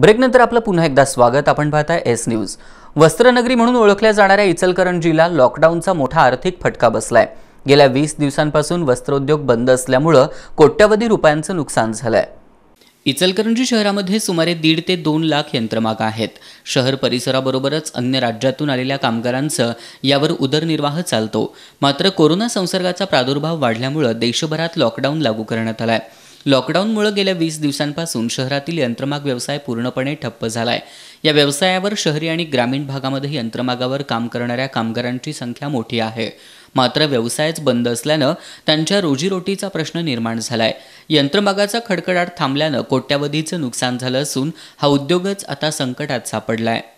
ब्रेकनंतर आपलं पुन्हा एकदा स्वागत आपण पाहताय एस न्यूज वस्त्रनगरी म्हणून ओळखल्या जाणाऱ्या इचलकरंजीला लॉकडाऊनचा मोठा आर्थिक फटका बसलाय गेल्या वीस दिवसांपासून वस्त्रोद्योग बंद असल्यामुळं कोट्यवधी रुपयांचं नुकसान झालंय इचलकरंजी शहरामध्ये सुमारे दीड ते दोन लाख यंत्रमाग आहेत शहर परिसराबरोबरच अन्य राज्यातून आलेल्या कामगारांचं यावर उदरनिर्वाह चालतो मात्र कोरोना संसर्गाचा प्रादुर्भाव वाढल्यामुळं देशभरात लॉकडाऊन लागू करण्यात आला आहे लॉकडाऊनमुळे गेल्या वीस दिवसांपासून शहरातील यंत्रमाग व्यवसाय पूर्णपणे ठप्प झाला या व्यवसायावर शहरी आणि ग्रामीण भागामध्ये यंत्रमागावर काम करणाऱ्या कामगारांची संख्या मोठी आहे मात्र व्यवसायच बंद असल्यानं त्यांच्या रोजीरोटीचा प्रश्न निर्माण झालाय यंत्रमागाचा खडखडाट थांबल्यानं कोट्यावधीचं नुकसान झालं असून हा उद्योगच आता संकटात सापडला आहे